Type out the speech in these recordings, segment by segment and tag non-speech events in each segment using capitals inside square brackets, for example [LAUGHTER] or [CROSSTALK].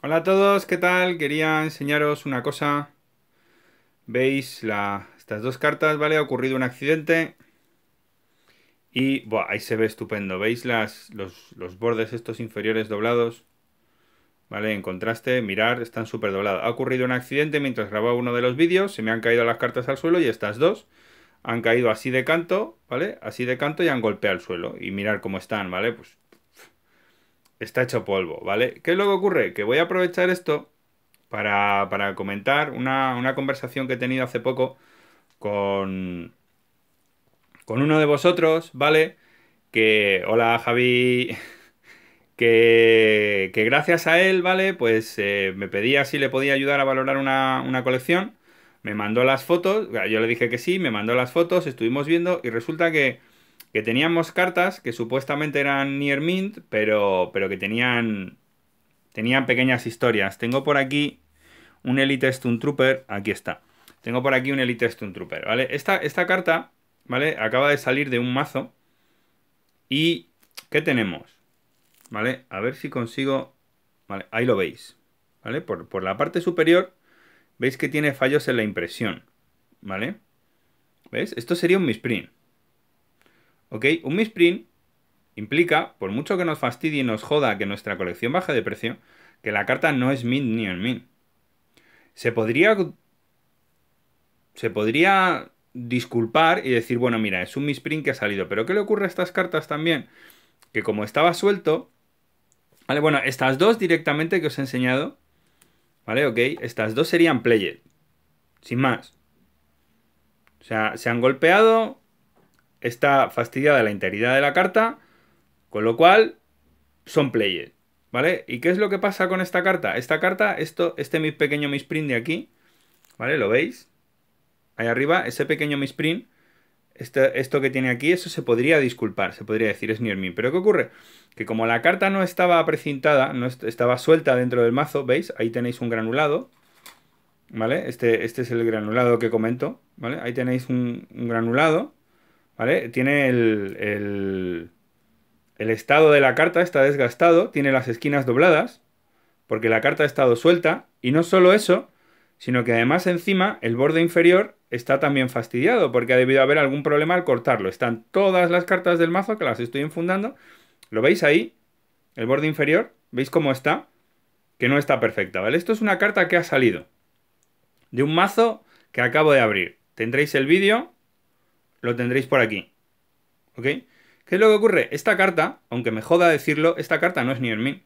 Hola a todos, ¿qué tal? Quería enseñaros una cosa. Veis estas dos cartas, ¿vale? Ha ocurrido un accidente. Y buah, ahí se ve estupendo. ¿Veis las, los, bordes estos inferiores doblados? ¿Vale? En contraste, mirar, están súper doblados. Ha ocurrido un accidente mientras grababa uno de los vídeos. Se me han caído las cartas al suelo y estas dos han caído así de canto, ¿vale? Así de canto y han golpeado el suelo. Y mirar cómo están, ¿vale? Pues está hecho polvo, ¿vale? ¿Qué es lo que ocurre? Que voy a aprovechar esto para, para comentar una, conversación que he tenido hace poco con, con uno de vosotros, ¿vale? Que, hola Javi, [LAUGHS] que, que gracias a él, ¿vale? Pues eh, me pedía si le podía ayudar a valorar una, una colección. Me mandó las fotos, yo le dije que sí, me mandó las fotos, estuvimos viendo y resulta que que teníamos cartas que supuestamente eran near mint, pero, pero que tenían, tenían pequeñas historias. Tengo por aquí un Elite Stunt Trooper, aquí está. Tengo por aquí un Elite stone Trooper, ¿vale? Esta, esta carta, ¿vale? Acaba de salir de un mazo. ¿Y qué tenemos? ¿Vale? A ver si consigo... Vale, ahí lo veis. ¿Vale? Por, por la parte superior veis que tiene fallos en la impresión. ¿Vale? ¿Veis? Esto sería un misprint. Un misprint implica, por mucho que nos fastidie y nos joda que nuestra colección baje de precio, que la carta no es mint ni en mint. Se podría. Se podría disculpar y decir, bueno, mira, es un misprint que ha salido. Pero ¿qué le ocurre a estas cartas también? Que como estaba suelto. Vale, bueno, estas dos directamente que os he enseñado. ¿Vale? Ok. Estas dos serían player. Sin más. O sea, se han golpeado, está fastidiada la integridad de la carta, con lo cual son players, ¿vale? ¿Y qué es lo que pasa con esta carta? Esta carta, esto, este pequeño misprint de aquí, ¿vale? ¿Lo veis? Ahí arriba, ese pequeño misprint, este, esto que tiene aquí, eso se podría disculpar, se podría decir es near mí Pero ¿qué ocurre? Que como la carta no estaba precintada, no estaba suelta dentro del mazo, ¿veis? Ahí tenéis un granulado, ¿vale? Este, este es el granulado que comento, ¿vale? Ahí tenéis un granulado ¿vale? Tiene el, estado de la carta, está desgastado, tiene las esquinas dobladas, porque la carta ha estado suelta, y no solo eso, sino que además encima el borde inferior está también fastidiado, porque ha debido haber algún problema al cortarlo. Están todas las cartas del mazo que las estoy infundando. ¿Lo veis ahí? El borde inferior, ¿veis cómo está? Que no está perfecta, ¿vale? Esto es una carta que ha salido de un mazo que acabo de abrir. Tendréis el vídeo lo tendréis por aquí. ¿Ok? ¿Qué es lo que ocurre? Esta carta, aunque me joda decirlo, esta carta no es ni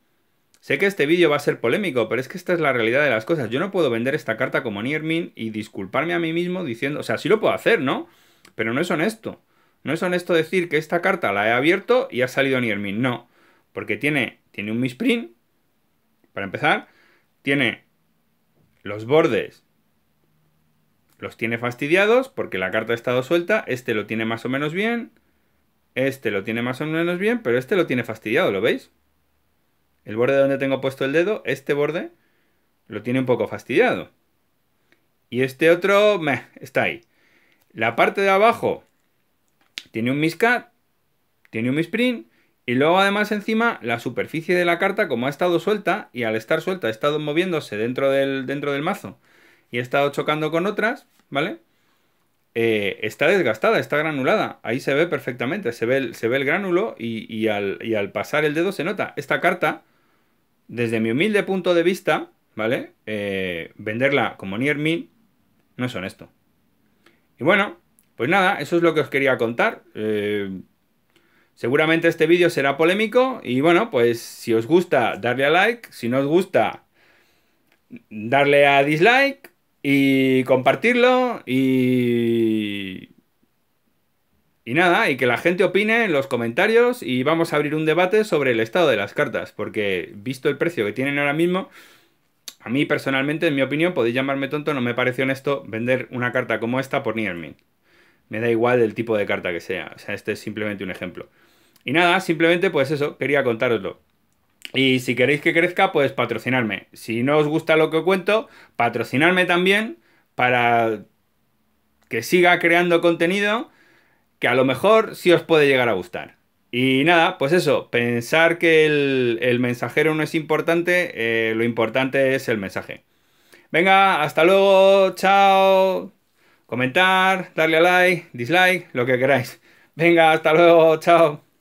Sé que este vídeo va a ser polémico, pero es que esta es la realidad de las cosas. Yo no puedo vender esta carta como Niermin y disculparme a mí mismo diciendo, o sea, sí lo puedo hacer, ¿no? Pero no es honesto. No es honesto decir que esta carta la he abierto y ha salido Niermin. No, porque tiene, tiene un misprint, para empezar, tiene los bordes los tiene fastidiados porque la carta ha estado suelta, este lo tiene más o menos bien, este lo tiene más o menos bien, pero este lo tiene fastidiado, ¿lo veis? El borde donde tengo puesto el dedo, este borde, lo tiene un poco fastidiado. Y este otro, meh, está ahí. La parte de abajo tiene un miscat, tiene un misprint, y luego además encima la superficie de la carta, como ha estado suelta, y al estar suelta ha estado moviéndose dentro del, dentro del mazo, y he estado chocando con otras, ¿vale? Eh, está desgastada, está granulada. Ahí se ve perfectamente, se ve el, se ve el gránulo y, al, pasar el dedo se nota. Esta carta, desde mi humilde punto de vista, ¿vale? Eh, venderla como Near no es honesto. Y bueno, pues nada, eso es lo que os quería contar. Eh, seguramente este vídeo será polémico y bueno, pues si os gusta, darle a like. Si no os gusta, darle a dislike y compartirlo y... Y nada, y que la gente opine en los comentarios y vamos a abrir un debate sobre el estado de las cartas, porque visto el precio que tienen ahora mismo, a mí personalmente, en mi opinión, podéis llamarme tonto, no me parece honesto vender una carta como esta por Niermin. Me da igual el tipo de carta que sea, o sea, este es simplemente un ejemplo. Y nada, simplemente pues eso, quería contároslo. Y si queréis que crezca, pues patrocinarme. Si no os gusta lo que cuento, patrocinarme también para que siga creando contenido que a lo mejor sí os puede llegar a gustar. Y nada, pues eso, pensar que el, mensajero no es importante, eh, lo importante es el mensaje. Venga, hasta luego, chao. Comentar, darle a like, dislike, lo que queráis. Venga, hasta luego, chao.